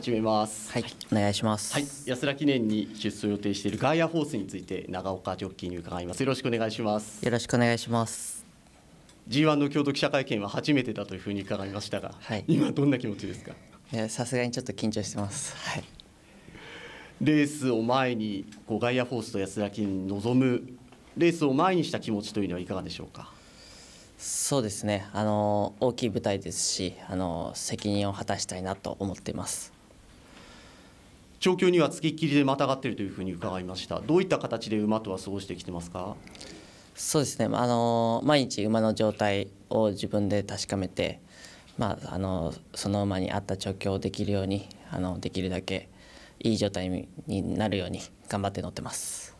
始めます。はい、お願いします。はい、安田記念に出走予定しているガイアフォースについて長岡ジョッキーに伺います。よろしくお願いします。よろしくお願いします。G1 の共同記者会見は初めてだというふうに伺いましたが、はい、今どんな気持ちですか。さすがにちょっと緊張してます。はい。レースを前にこうガイアフォースと安田記念に臨むレースを前にした気持ちというのはいかがでしょうか。そうですねあの大きい舞台ですしあの責任を果たしたいなと思っています。調教にはつきっきりでまたがっているというふうに伺いました。どういった形で馬とは過ごしてきてますか。そうですね。あの毎日馬の状態を自分で確かめて、まああのその馬に合った調教をできるように、あのできるだけいい状態になるように頑張って乗ってます。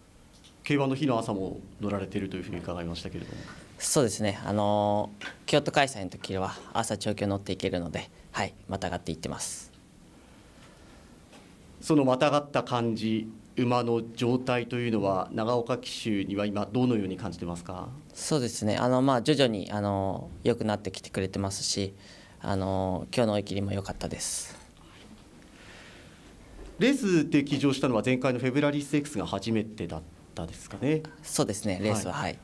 競馬の日の朝も乗られているというふうに伺いましたけれども。そうですね。あの京都開催の時は朝調教乗っていけるので、はい、またがっていってます。そのまたがった感じ馬の状態というのは長岡騎手には今どのように感じてますかそうですねあの、まあ、徐々にあのよくなってきてくれてますしあの今日の追い切りも良かったです。レースで騎乗したのは前回のフェブラリーステークスが初めてだったですかね。そうですねレースは、はい、はい、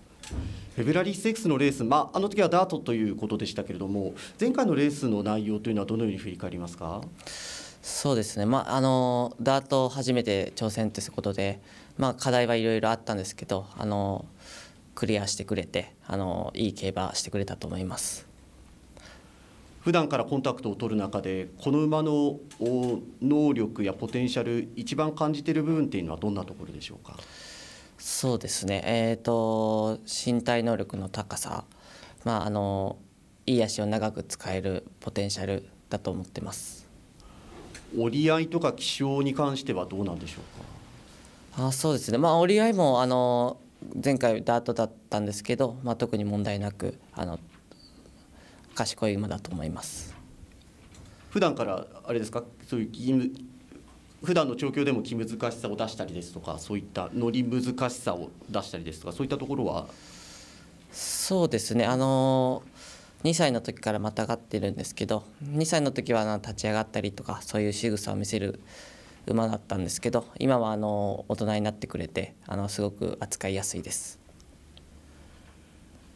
フェブラリーステークスのレース、まあ、あの時はダートということでしたけれども前回のレースの内容というのはどのように振り返りますか。そうですね、まあ、あのダート初めて挑戦ということで、まあ、課題はいろいろあったんですけどあのクリアしてくれてあのいい競馬してくれたと思います普段からコンタクトを取る中でこの馬の能力やポテンシャル一番感じている部分っていうのはどんなところでしょうかそうですね、えーと、と身体能力の高さ、まあ、あのいい足を長く使えるポテンシャルだと思ってます。折り合いとか気象に関してはどうなんでしょうかあそうですね、まあ、折り合いもあの前回ダートだったんですけど、まあ、特に問題なくあの賢い馬だと思います普段からあれですかそういう義務普段の調教でも気難しさを出したりですとかそういった乗り難しさを出したりですとかそういったところはそうですねあの2歳の時からまたがってるんですけど2歳の時は立ち上がったりとかそういう仕草を見せる馬だったんですけど今はあの大人になってくれてあのすごく扱いやすいです。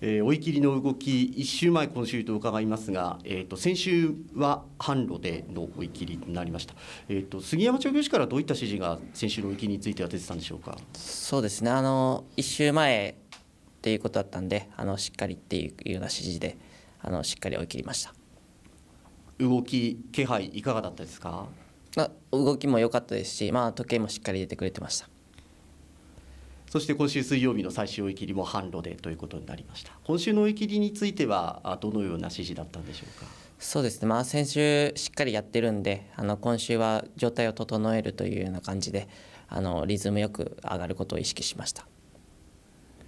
えー、追い切りの動き、1週前、今週と伺いますが、えーと、先週は販路での追い切りになりました、えーと、と杉山調教師からどういった指示が先週の追い切りについては出てたんでしょうかそうですね、あの1週前っていうことだったんで、あのしっかりっていうような指示で、あのしっかり追い切りました動き気配いかがだったですかあ動きも良かったですし、まあ、時計もしっかり出てくれてましたそして今週水曜日の最終追い切りも販路でということになりました今週の追い切りについてはどのような指示だったんでしょうかそうですね、まあ、先週しっかりやってるんであの今週は状態を整えるというような感じであのリズムよく上がることを意識しました。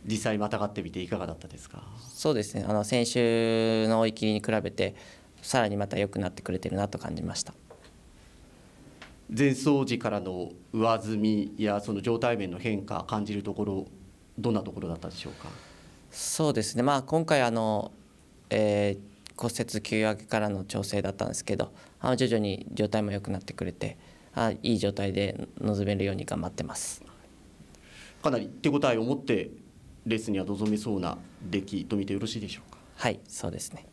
実際またがってみていかがだったですかそうですねあの先週の追い切りに比べてさらにまた良くなってくれてるなと感じました前走時からの上積みやその状態面の変化感じるところどんなところだったでしょうかそうですねまあ今回あの、えー、骨折休明けからの調整だったんですけどあ徐々に状態も良くなってくれてあいい状態で臨めるように頑張ってます。かなり手応えを持ってレースには臨めそうな出来と見てよろしいでしょうか。はいそうですね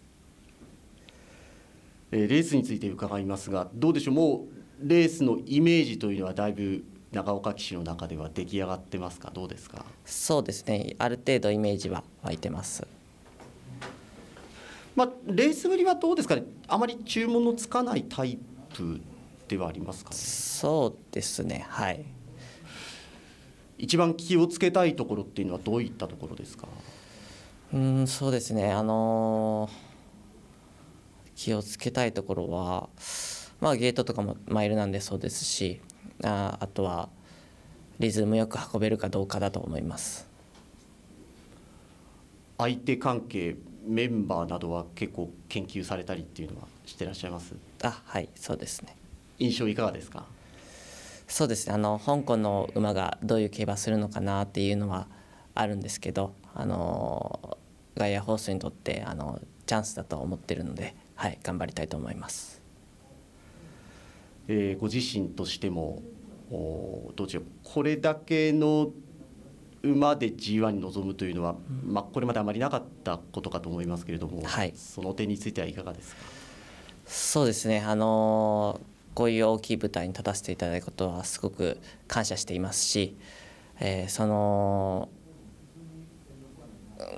レースについて伺いますがどうでしょうもうレースのイメージというのはだいぶ長岡騎手の中では出来上がってますかどうですかそうですねある程度イメージは湧いてますまあ、レースぶりはどうですかねあまり注文のつかないタイプではありますか、ね、そうですねはい一番気をつけたいところっていうのはどういったところですかうんそうですね、あのー、気をつけたいところは、まあ、ゲートとかもマイルなんでそうですしああとはリズムよく運べるかどうかだと思います相手関係メンバーなどは結構研究されたりっていうのはしてらっしゃいますあはいそうですね印象いかがですかそうですねあの香港の馬がどういう競馬するのかなっていうのはあるんですけどあのガイアホースにとってあのチャンスだと思ってるので、はい、頑張りたいと思います。えー、ご自身としてもおどうしようこれだけの馬で G1 に臨むというのは、うん、まあ、これまであまりなかったことかと思いますけれども、はい、その点についてはいかがですかそうですね、あのーこういう大きい舞台に立たせていただいたことはすごく感謝していますし、えー、その、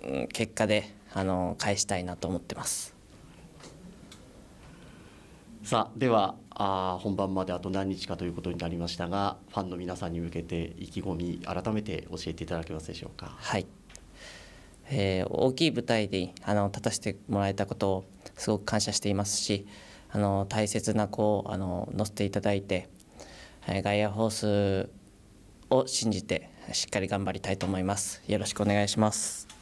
うん、結果であの返したいなと思ってます。さあではあ本番まであと何日かということになりましたがファンの皆さんに向けて意気込み改めて教えていただけますでしょうか。はい、えー、大きい舞台であの立たせてもらえたことをすごく感謝していますしあの大切な子をあの乗せていただいて、えー、ガイアホースを信じてしっかり頑張りたいと思います。よろしくお願いします。